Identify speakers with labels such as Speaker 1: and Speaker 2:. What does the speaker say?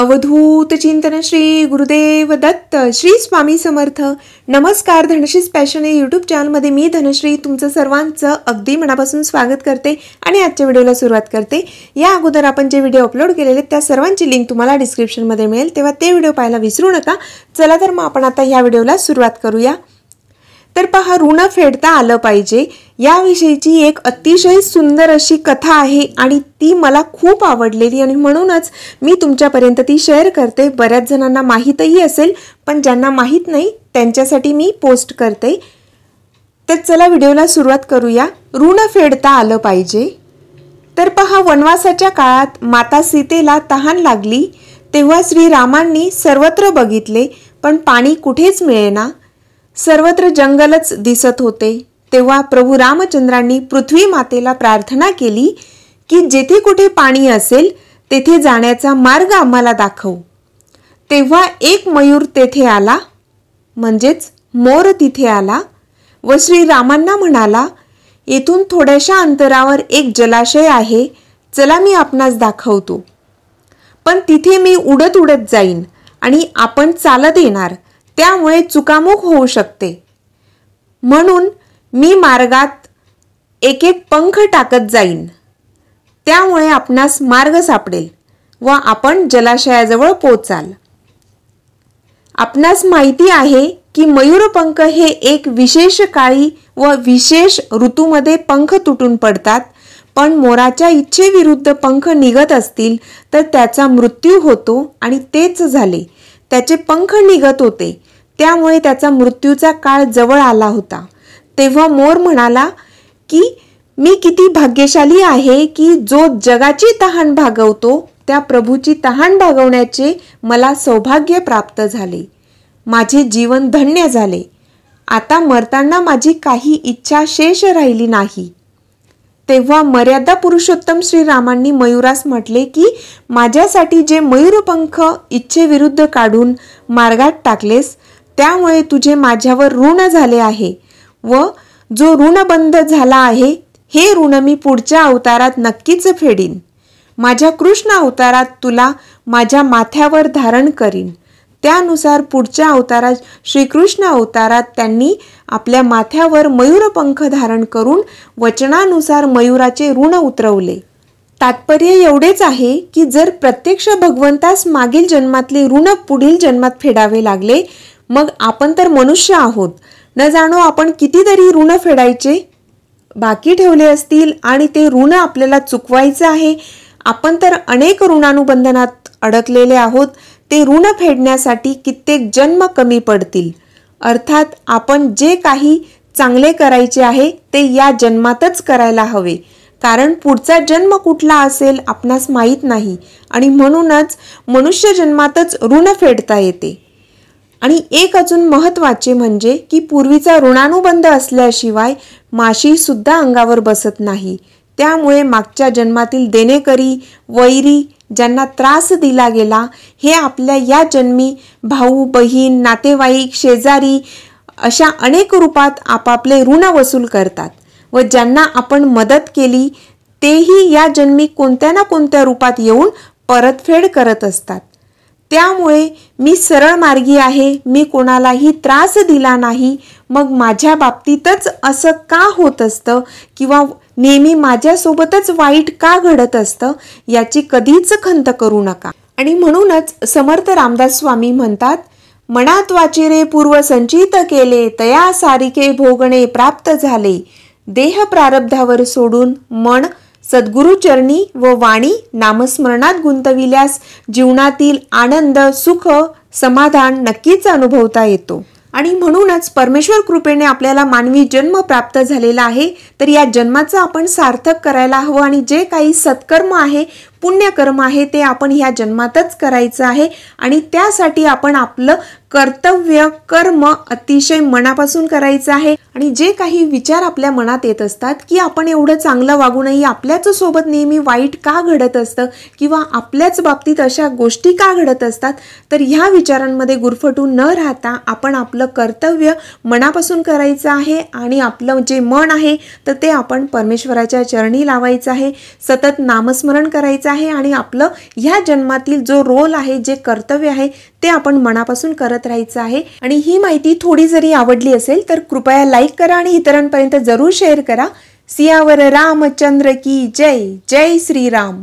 Speaker 1: अवधूत चिंतन श्री गुरुदेव दत्त श्री स्वामी समर्थ नमस्कार धनश्री स्पॅशन यूट्यूब चॅनलमध्ये मी धनश्री तुमचं सर्वांचं अगदी मनापासून स्वागत करते आणि आजच्या व्हिडिओला सुरुवात करते या अगोदर आपण जे व्हिडिओ अपलोड केलेले त्या सर्वांची लिंक तुम्हाला डिस्क्रिप्शनमध्ये मिळेल तेव्हा ते व्हिडिओ पाहायला विसरू नका चला तर मग आपण आता ह्या व्हिडिओला सुरुवात करूया तर पहा ऋण फेडता आलं पाहिजे याविषयीची एक अतिशय सुंदर अशी कथा आहे आणि ती मला खूप आवडलेली आणि म्हणूनच मी तुमच्यापर्यंत ती शेअर करते बऱ्याच जणांना माहीतही असेल पण ज्यांना माहीत नाही त्यांच्यासाठी मी पोस्ट करते तर चला व्हिडिओला सुरुवात करूया ऋण फेडता आलं पाहिजे तर पहा वनवासाच्या काळात माता सीतेला तहान लागली तेव्हा श्रीरामांनी सर्वत्र बघितले पण पाणी कुठेच मिळेना सर्वत्र जंगलच दिसत होते तेव्हा प्रभू रामचंद्रांनी पृथ्वी मातेला प्रार्थना केली की जेथे कुठे पाणी असेल तेथे जाण्याचा मार्ग आम्हाला दाखव तेव्हा एक मयूर तेथे आला म्हणजेच मोर तिथे आला व श्रीरामांना म्हणाला येथून थोड्याशा अंतरावर एक जलाशय आहे चला मी आपणास दाखवतो पण तिथे मी उडत उडत जाईन आणि आपण चालत येणार त्यामुळे चुकामुक होऊ शकते म्हणून मी मार्गात एक एक पंख टाकत जाईन त्यामुळे आपणास मार्ग सापडेल व आपण जलाशयाजवळ पोचाल आपणास माहिती आहे की मयूरपंख हे एक विशेष काळी व विशेष ऋतूमध्ये पंख तुटून पडतात पण मोराच्या इच्छेविरुद्ध पंख निघत असतील तर त्याचा मृत्यू होतो आणि तेच झाले त्याचे पंख निघत होते त्यामुळे त्याचा मृत्यूचा काळ जवळ आला होता तेव्हा मोर म्हणाला की मी किती भाग्यशाली आहे की जो जगाची तहान भागवतो त्या प्रभूची तहान भागवण्याचे मला सौभाग्य प्राप्त झाले माझे जीवन धन्य झाले आता मरताना माझी काही इच्छा शेष राहिली नाही तेव्हा मर्यादा पुरुषोत्तम श्रीरामांनी मयुरास म्हटले की माझ्यासाठी जे मयूरपंख इच्छेविरुद्ध काढून मार्गात टाकलेस त्यामुळे तुझे माझ्यावर ऋण झाले आहे व जो ऋण बंद झाला आहे हे ऋण मी पुढच्या अवतारात नक्कीच फेडीन माझ्या कृष्ण अवतारात तुला माझ्या माथ्यावर धारण करीन त्यानुसार पुढच्या अवतारात श्रीकृष्ण अवतारात त्यांनी आपल्या माथ्यावर मयूरपंख धारण करून वचनानुसार मयुराचे ऋण उतरवले तात्पर्य एवढेच आहे की जर प्रत्यक्ष भगवंतास मागील जन्मातले ऋण पुढील जन्मात फेडावे लागले मग आपण तर मनुष्य आहोत न जाणो आपण कितीतरी ऋण फेडायचे बाकी ठेवले असतील आणि ते ऋण आपल्याला चुकवायचं आहे आपण तर अनेक ऋणानुबंधनात अडकलेले आहोत ते ऋण फेडण्यासाठी कित्येक जन्म कमी पडतील अर्थात आपण जे काही चांगले करायचे आहे ते या जन्मातच करायला हवे कारण पुढचा जन्म कुठला असेल आपणास माहीत नाही आणि म्हणूनच मनुष्य जन्मातच ऋण फेडता येते आणि एक अजून महत्त्वाचे म्हणजे की पूर्वीचा ऋणानुबंध असल्याशिवाय माशीसुद्धा अंगावर बसत नाही त्यामुळे मागच्या जन्मातील देणेकरी वैरी ज्यांना त्रास दिला गेला हे आपल्या या जन्मी भाऊ बहीण नातेवाईक शेजारी अशा अनेक रूपात आपापले ऋण वसूल करतात व ज्यांना आपण मदत केली तेही या जन्मी कोणत्या ना कोणत्या रूपात येऊन परतफेड करत असतात त्यामुळे मी सरळ मार्गी आहे मी कोणालाही त्रास दिला नाही मग माझ्या बाबतीतच असं का होत असतं किंवा नेहमी माझ्यासोबतच वाईट का घडत असतं याची कधीच खंत करू नका आणि म्हणूनच समर्थ रामदास स्वामी म्हणतात मनात वाचिरे पूर्व संचित केले तया सारिके भोगणे प्राप्त झाले देह प्रारब्धावर सोडून मन सद्गुरु चरणी व वाणी नामस्मरणात गुंतविल्यास जीवनातील आनंद सुख समाधान नक्कीच अनुभवता येतो आणि म्हणूनच परमेश्वर कृपेने आपल्याला मानवी जन्म प्राप्त झालेला आहे तर या जन्माचं आपण सार्थक करायला हवं आणि जे काही सत्कर्म आहे पुण्यकर्म आहे ते आपण ह्या जन्मातच करायचं आहे आणि त्यासाठी आपण आपलं कर्तव्य कर्म अतिशय मनापासून करायचं आहे आणि जे काही विचार आपल्या मनात येत असतात की आपण एवढं चांगलं वागू नये आपल्याच सोबत नेहमी वाईट का घडत असतं किंवा आपल्याच बाबतीत अशा गोष्टी का घडत असतात तर ह्या विचारांमध्ये गुरफटून न राहता आपण आपलं कर्तव्य मनापासून करायचं आहे आणि आपलं जे मन आहे तर ते आपण परमेश्वराच्या चरणी लावायचं आहे सतत नामस्मरण करायचं आहे आणि आपलं ह्या जन्मातील जो रोल आहे जे कर्तव्य आहे ते आपण मनापासून करत राहायचं आहे आणि ही माहिती थोडी जरी आवडली असेल तर कृपया लाईक करा आणि इतरांपर्यंत जरूर शेअर करा सियावर रामचंद्र की जय जय श्रीराम